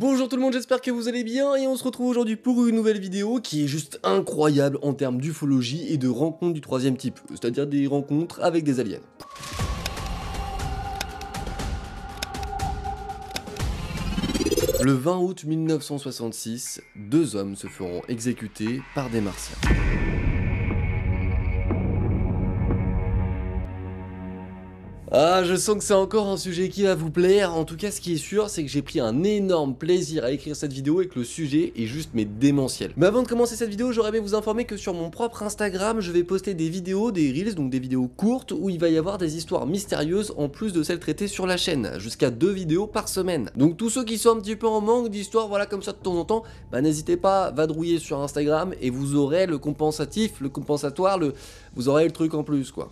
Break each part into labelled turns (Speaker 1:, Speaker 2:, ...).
Speaker 1: Bonjour tout le monde, j'espère que vous allez bien et on se retrouve aujourd'hui pour une nouvelle vidéo qui est juste incroyable en termes d'ufologie et de rencontres du troisième type, c'est-à-dire des rencontres avec des aliens. Le 20 août 1966, deux hommes se feront exécuter par des martiens. Ah, je sens que c'est encore un sujet qui va vous plaire. En tout cas, ce qui est sûr, c'est que j'ai pris un énorme plaisir à écrire cette vidéo et que le sujet est juste mais démentiel. Mais avant de commencer cette vidéo, j'aurais aimé vous informer que sur mon propre Instagram, je vais poster des vidéos, des reels, donc des vidéos courtes où il va y avoir des histoires mystérieuses en plus de celles traitées sur la chaîne, jusqu'à deux vidéos par semaine. Donc tous ceux qui sont un petit peu en manque d'histoires, voilà comme ça de temps en temps, bah n'hésitez pas, vadrouiller sur Instagram et vous aurez le compensatif, le compensatoire, le... vous aurez le truc en plus quoi.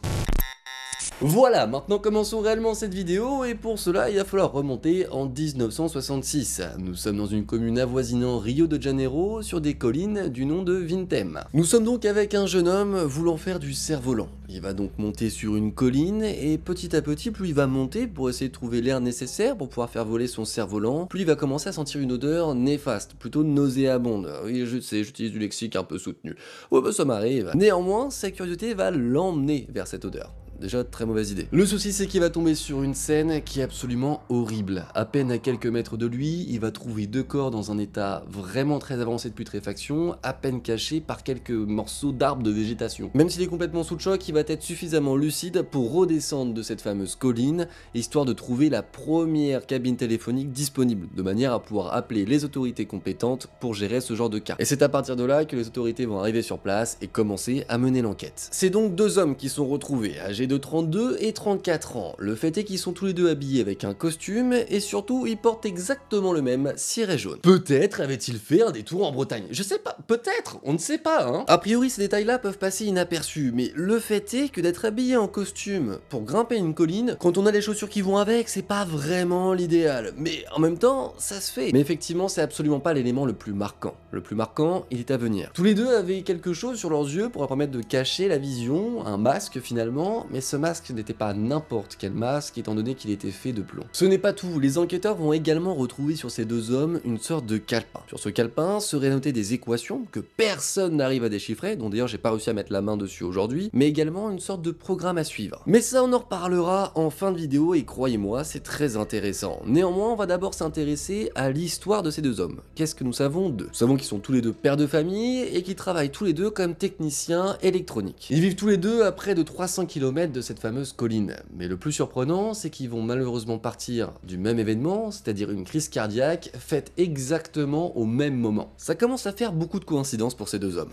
Speaker 1: Voilà, maintenant commençons réellement cette vidéo et pour cela il va falloir remonter en 1966. Nous sommes dans une commune avoisinant Rio de Janeiro sur des collines du nom de Vintem. Nous sommes donc avec un jeune homme voulant faire du cerf-volant. Il va donc monter sur une colline et petit à petit plus il va monter pour essayer de trouver l'air nécessaire pour pouvoir faire voler son cerf-volant, plus il va commencer à sentir une odeur néfaste, plutôt nauséabonde. Oui je sais, j'utilise du lexique un peu soutenu. Ouais bah ça m'arrive. Néanmoins sa curiosité va l'emmener vers cette odeur. Déjà, très mauvaise idée. Le souci, c'est qu'il va tomber sur une scène qui est absolument horrible. À peine à quelques mètres de lui, il va trouver deux corps dans un état vraiment très avancé de putréfaction, à peine caché par quelques morceaux d'arbres de végétation. Même s'il est complètement sous le choc, il va être suffisamment lucide pour redescendre de cette fameuse colline, histoire de trouver la première cabine téléphonique disponible, de manière à pouvoir appeler les autorités compétentes pour gérer ce genre de cas. Et c'est à partir de là que les autorités vont arriver sur place et commencer à mener l'enquête. C'est donc deux hommes qui sont retrouvés, âgés de de 32 et 34 ans. Le fait est qu'ils sont tous les deux habillés avec un costume et surtout ils portent exactement le même ciré jaune. Peut-être avait-il fait un détour en Bretagne. Je sais pas, peut-être, on ne sait pas hein. A priori ces détails-là peuvent passer inaperçus, mais le fait est que d'être habillé en costume pour grimper une colline, quand on a les chaussures qui vont avec, c'est pas vraiment l'idéal. Mais en même temps, ça se fait. Mais effectivement, c'est absolument pas l'élément le plus marquant. Le plus marquant, il est à venir. Tous les deux avaient quelque chose sur leurs yeux pour leur permettre de cacher la vision, un masque finalement, mais ce masque n'était pas n'importe quel masque étant donné qu'il était fait de plomb. Ce n'est pas tout, les enquêteurs vont également retrouver sur ces deux hommes une sorte de calepin. Sur ce calepin seraient notées des équations que personne n'arrive à déchiffrer, dont d'ailleurs j'ai pas réussi à mettre la main dessus aujourd'hui, mais également une sorte de programme à suivre. Mais ça on en reparlera en fin de vidéo et croyez-moi, c'est très intéressant. Néanmoins, on va d'abord s'intéresser à l'histoire de ces deux hommes. Qu'est-ce que nous savons d'eux Nous savons qu'ils sont tous les deux pères de famille et qu'ils travaillent tous les deux comme techniciens électroniques. Ils vivent tous les deux à près de 300 km de cette fameuse colline. Mais le plus surprenant, c'est qu'ils vont malheureusement partir du même événement, c'est-à-dire une crise cardiaque, faite exactement au même moment. Ça commence à faire beaucoup de coïncidences pour ces deux hommes.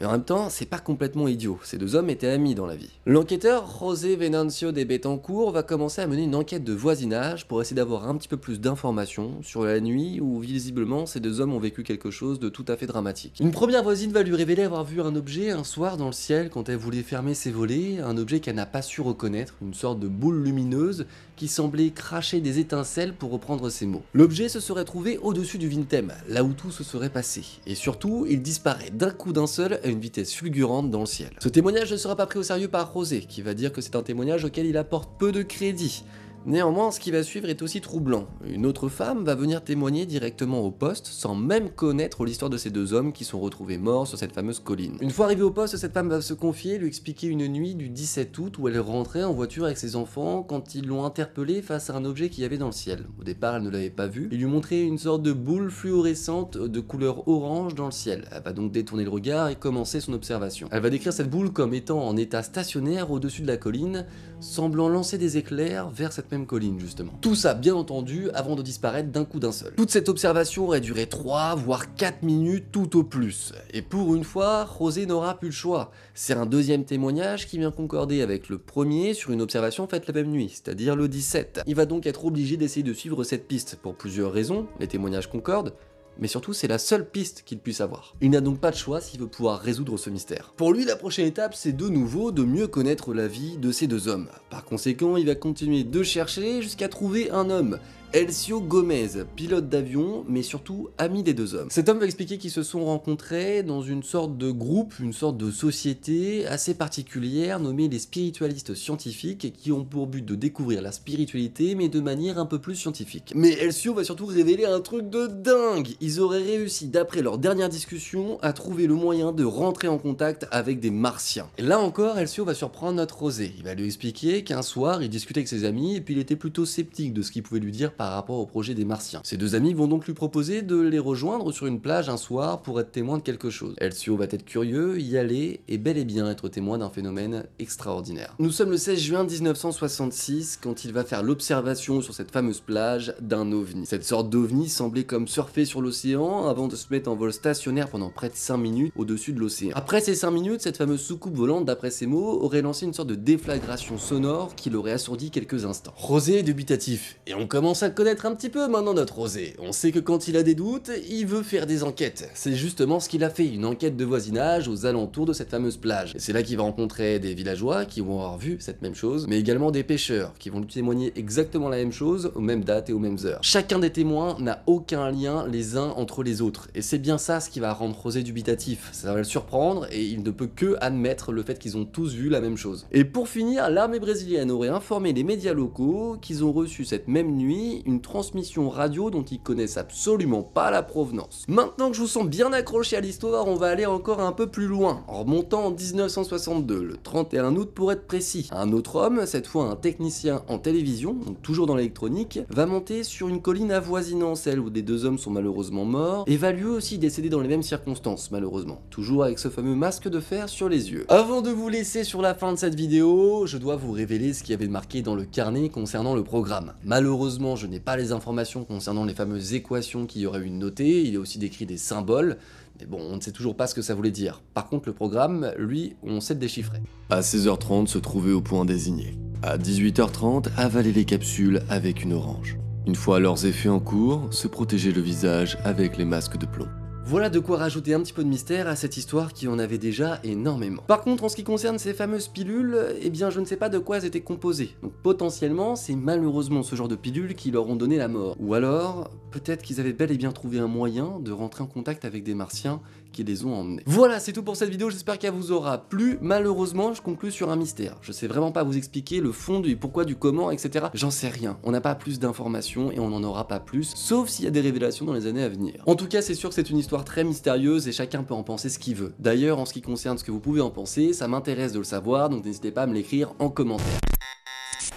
Speaker 1: Mais en même temps, c'est pas complètement idiot, ces deux hommes étaient amis dans la vie. L'enquêteur José Venancio de Betancourt va commencer à mener une enquête de voisinage pour essayer d'avoir un petit peu plus d'informations sur la nuit où visiblement ces deux hommes ont vécu quelque chose de tout à fait dramatique. Une première voisine va lui révéler avoir vu un objet un soir dans le ciel quand elle voulait fermer ses volets, un objet qu'elle n'a pas su reconnaître, une sorte de boule lumineuse qui semblait cracher des étincelles pour reprendre ses mots. L'objet se serait trouvé au-dessus du Vintem, là où tout se serait passé. Et surtout, il disparaît d'un coup d'un seul une vitesse fulgurante dans le ciel. Ce témoignage ne sera pas pris au sérieux par Rosé, qui va dire que c'est un témoignage auquel il apporte peu de crédit, Néanmoins, ce qui va suivre est aussi troublant. Une autre femme va venir témoigner directement au poste sans même connaître l'histoire de ces deux hommes qui sont retrouvés morts sur cette fameuse colline. Une fois arrivée au poste, cette femme va se confier, lui expliquer une nuit du 17 août où elle rentrait en voiture avec ses enfants quand ils l'ont interpellée face à un objet qui y avait dans le ciel. Au départ, elle ne l'avait pas vu. Il lui montrait une sorte de boule fluorescente de couleur orange dans le ciel. Elle va donc détourner le regard et commencer son observation. Elle va décrire cette boule comme étant en état stationnaire au-dessus de la colline, semblant lancer des éclairs vers cette même colline justement. Tout ça bien entendu avant de disparaître d'un coup d'un seul. Toute cette observation aurait duré 3 voire 4 minutes tout au plus. Et pour une fois, José n'aura plus le choix. C'est un deuxième témoignage qui vient concorder avec le premier sur une observation faite la même nuit, c'est-à-dire le 17. Il va donc être obligé d'essayer de suivre cette piste pour plusieurs raisons, les témoignages concordent, mais surtout c'est la seule piste qu'il puisse avoir. Il n'a donc pas de choix s'il veut pouvoir résoudre ce mystère. Pour lui, la prochaine étape, c'est de nouveau de mieux connaître la vie de ces deux hommes. Par conséquent, il va continuer de chercher jusqu'à trouver un homme, Elcio Gomez, pilote d'avion, mais surtout ami des deux hommes. Cet homme va expliquer qu'ils se sont rencontrés dans une sorte de groupe, une sorte de société assez particulière nommée les spiritualistes scientifiques qui ont pour but de découvrir la spiritualité mais de manière un peu plus scientifique. Mais Elcio va surtout révéler un truc de dingue Ils auraient réussi, d'après leur dernière discussion, à trouver le moyen de rentrer en contact avec des martiens. Et là encore, Elcio va surprendre notre Rosé. Il va lui expliquer qu'un soir, il discutait avec ses amis et puis il était plutôt sceptique de ce qu'il pouvait lui dire par rapport au projet des Martiens. Ses deux amis vont donc lui proposer de les rejoindre sur une plage un soir pour être témoin de quelque chose. Elcio va être curieux, y aller et bel et bien être témoin d'un phénomène extraordinaire. Nous sommes le 16 juin 1966 quand il va faire l'observation sur cette fameuse plage d'un ovni. Cette sorte d'ovni semblait comme surfer sur l'océan avant de se mettre en vol stationnaire pendant près de 5 minutes au-dessus de l'océan. Après ces 5 minutes, cette fameuse soucoupe volante, d'après ses mots, aurait lancé une sorte de déflagration sonore qui l'aurait assourdi quelques instants. Rosé est dubitatif et on commence à connaître un petit peu maintenant notre Rosé. On sait que quand il a des doutes, il veut faire des enquêtes. C'est justement ce qu'il a fait, une enquête de voisinage aux alentours de cette fameuse plage. c'est là qu'il va rencontrer des villageois qui vont avoir vu cette même chose, mais également des pêcheurs qui vont lui témoigner exactement la même chose aux mêmes dates et aux mêmes heures. Chacun des témoins n'a aucun lien les uns entre les autres. Et c'est bien ça ce qui va rendre Rosé dubitatif. Ça va le surprendre et il ne peut que admettre le fait qu'ils ont tous vu la même chose. Et pour finir, l'armée brésilienne aurait informé les médias locaux qu'ils ont reçu cette même nuit une transmission radio dont ils connaissent absolument pas la provenance. Maintenant que je vous sens bien accroché à l'histoire, on va aller encore un peu plus loin, en remontant en 1962, le 31 août pour être précis. Un autre homme, cette fois un technicien en télévision, donc toujours dans l'électronique, va monter sur une colline avoisinant celle où des deux hommes sont malheureusement morts, et va lui aussi décéder dans les mêmes circonstances, malheureusement, toujours avec ce fameux masque de fer sur les yeux. Avant de vous laisser sur la fin de cette vidéo, je dois vous révéler ce qui y avait marqué dans le carnet concernant le programme. Malheureusement, je n'est pas les informations concernant les fameuses équations qu'il y aurait eu notées, il a aussi décrit des symboles, mais bon, on ne sait toujours pas ce que ça voulait dire. Par contre, le programme, lui, on sait le déchiffrer. À 16h30, se trouver au point désigné. À 18h30, avaler les capsules avec une orange. Une fois leurs effets en cours, se protéger le visage avec les masques de plomb. Voilà de quoi rajouter un petit peu de mystère à cette histoire qui en avait déjà énormément. Par contre, en ce qui concerne ces fameuses pilules, eh bien je ne sais pas de quoi elles étaient composées. Donc potentiellement, c'est malheureusement ce genre de pilules qui leur ont donné la mort. Ou alors, peut-être qu'ils avaient bel et bien trouvé un moyen de rentrer en contact avec des martiens qui les ont emmenés. Voilà, c'est tout pour cette vidéo, j'espère qu'elle vous aura plu. Malheureusement, je conclue sur un mystère. Je sais vraiment pas vous expliquer le fond du pourquoi, du comment, etc. J'en sais rien. On n'a pas plus d'informations et on n'en aura pas plus, sauf s'il y a des révélations dans les années à venir. En tout cas, c'est sûr que c'est une histoire très mystérieuse et chacun peut en penser ce qu'il veut. D'ailleurs, en ce qui concerne ce que vous pouvez en penser, ça m'intéresse de le savoir, donc n'hésitez pas à me l'écrire en commentaire.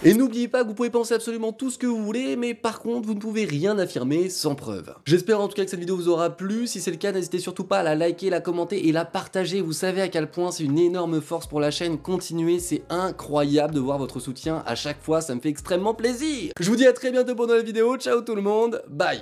Speaker 1: Et n'oubliez pas que vous pouvez penser absolument tout ce que vous voulez, mais par contre, vous ne pouvez rien affirmer sans preuve. J'espère en tout cas que cette vidéo vous aura plu. Si c'est le cas, n'hésitez surtout pas à la liker, la commenter et la partager. Vous savez à quel point c'est une énorme force pour la chaîne. Continuez, c'est incroyable de voir votre soutien à chaque fois. Ça me fait extrêmement plaisir. Je vous dis à très bientôt pour une nouvelle vidéo. Ciao tout le monde. Bye.